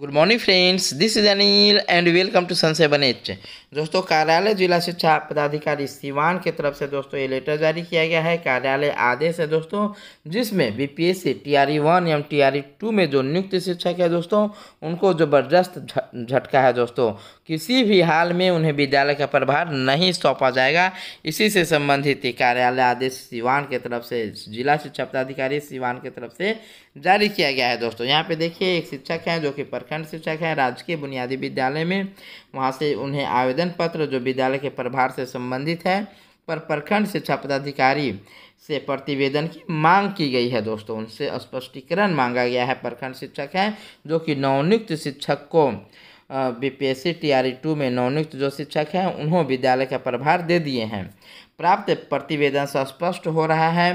good morning friends this is Anil and welcome to sun seven H दोस्तों कार्यालय जिला शिक्षा पदाधिकारी सिवान के तरफ से दोस्तों ये लेटर जारी किया गया है कार्यालय आदेश है दोस्तों जिसमें बीपीएससी टीआरई e वन एवं टीआरई e टू में जो नियुक्त शिक्षक है दोस्तों उनको ज़बरदस्त झटका है दोस्तों किसी भी हाल में उन्हें विद्यालय का प्रभार नहीं सौंपा जाएगा इसी से संबंधित कार्यालय आदेश सिवान के तरफ से जिला शिक्षा पदाधिकारी सिवान के तरफ से जारी किया गया है दोस्तों यहाँ पे देखिए एक शिक्षक हैं जो कि प्रखंड शिक्षक हैं राजकीय बुनियादी विद्यालय में वहाँ से उन्हें आवेदन पत्र जो विद्यालय के प्रभार से संबंधित है पर प्रखंड शिक्षा पदाधिकारी से प्रतिवेदन की मांग की गई है दोस्तों उनसे स्पष्टीकरण मांगा गया है प्रखंड शिक्षक हैं जो कि नवनियुक्त शिक्षक को B P S C T R E two में नवनियुक्त जो शिक्षक हैं उन्होंने विद्यालय का प्रभार दे दिए हैं प्राप्त प्रतिवेदन से स्पष्ट हो रहा है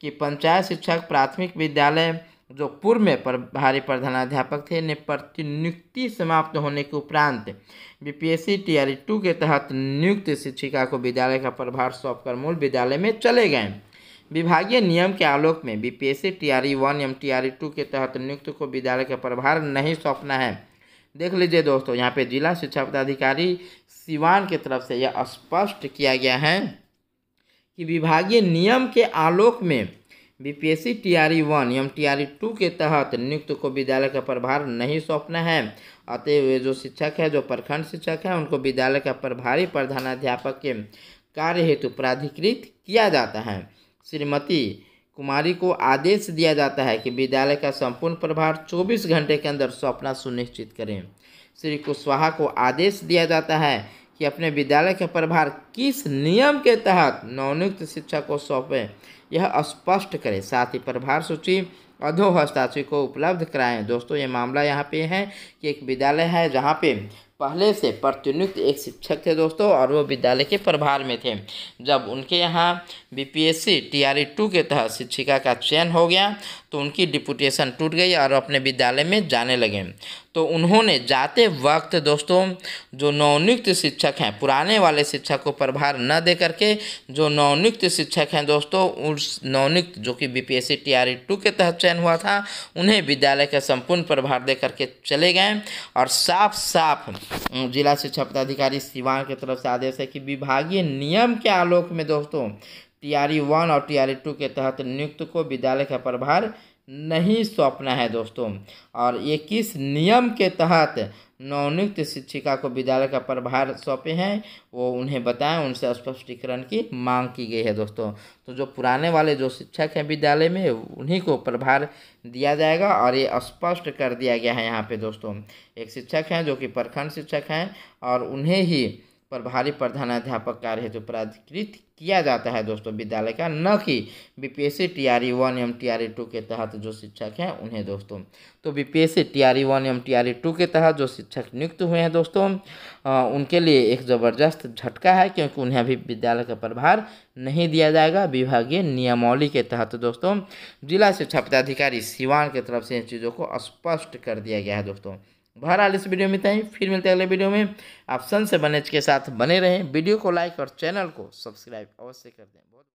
कि पंचायत शिक्षक प्राथमिक विद्यालय जो पूर्व में प्रभारी प्रधानाध्यापक थे ने प्रतिनियुक्ति समाप्त होने के उपरांत बीपीएससी टीआरई टू के तहत नियुक्त शिक्षिका को विद्यालय का प्रभार सौंपकर मूल विद्यालय में चले गए विभागीय नियम के आलोक में बीपीएससी टीआरई वन एवं टीआरई टू के तहत नियुक्त को विद्यालय का प्रभार नहीं सौंपना है देख लीजिए दोस्तों यहाँ पे जिला शिक्षा पदाधिकारी सिवान के तरफ से यह स्पष्ट किया गया है कि विभागीय नियम के आलोक में बीपीएससी टीआरई वन एवं टीआरई टू के तहत नियुक्त को विद्यालय का प्रभार नहीं सौंपना है अतएव वे जो शिक्षक है जो प्रखंड शिक्षक है उनको विद्यालय का प्रभारी प्रधानाध्यापक के कार्य हेतु प्राधिकृत किया जाता है श्रीमती कुमारी को आदेश दिया जाता है कि विद्यालय का संपूर्ण प्रभार 24 घंटे के अंदर सौंपना सुनिश्चित करें श्री कुशवाहा को आदेश दिया जाता है कि अपने विद्यालय के प्रभार किस नियम के तहत नवनियुक्त शिक्षक को सौंपें यह स्पष्ट करें साथ ही प्रभार सूची अधो को उपलब्ध कराएं दोस्तों ये मामला यहाँ पे है कि एक विद्यालय है जहाँ पे पहले से प्रतिनियुक्त एक शिक्षक थे दोस्तों और वो विद्यालय के प्रभार में थे जब उनके यहाँ बीपीएससी टीआरई टू के तहत शिक्षिका का चयन हो गया तो उनकी डिपुटेशन टूट गई और अपने विद्यालय में जाने लगे तो उन्होंने जाते वक्त दोस्तों जो नवनियुक्त शिक्षक हैं पुराने वाले शिक्षक को प्रभार न दे करके जो नवनियुक्त शिक्षक हैं दोस्तों उस नवनियुक्त जो कि आर ई टू के तहत चयन हुआ था उन्हें विद्यालय का संपूर्ण प्रभार दे करके चले गए और साफ साफ जिला शिक्षा पदाधिकारी सिवान की तरफ से आदेश है कि विभागीय नियम के आलोक में दोस्तों टीआरई वन और टीआरई टू के तहत नियुक्त को विद्यालय का प्रभार नहीं सौंपना है दोस्तों और ये किस नियम के तहत नवनियुक्त शिक्षिका को विद्यालय का प्रभार सौंपे हैं वो उन्हें बताएं उनसे स्पष्टीकरण की मांग की गई है दोस्तों तो जो पुराने वाले जो शिक्षक हैं विद्यालय में उन्हीं को प्रभार दिया जाएगा और ये स्पष्ट कर दिया गया है यहाँ पे दोस्तों एक शिक्षक हैं जो कि प्रखंड शिक्षक हैं और उन्हें ही प्रभारी प्रधानाध्यापक कार्य हेतु प्राधिकृत किया जाता है दोस्तों विद्यालय का न कि बीपीएससी टीआरई वन एवं टीआरई टू के तहत जो शिक्षक हैं उन्हें दोस्तों तो बीपीएससी टीआरई वन एवं टीआरई टू के तहत जो शिक्षक नियुक्त हुए हैं दोस्तों आ, उनके लिए एक ज़बरदस्त झटका है क्योंकि उन्हें अभी विद्यालय का प्रभार नहीं दिया जाएगा विभागीय नियमावली के तहत दोस्तों जिला शिक्षा पदाधिकारी सिवान की तरफ से इन चीज़ों को स्पष्ट कर दिया गया है दोस्तों बहरहाल इस वीडियो में इतना ही फिर मिलते हैं अगले वीडियो में आप सन से बने के साथ बने रहें वीडियो को लाइक और चैनल को सब्सक्राइब अवश्य कर दें बहुत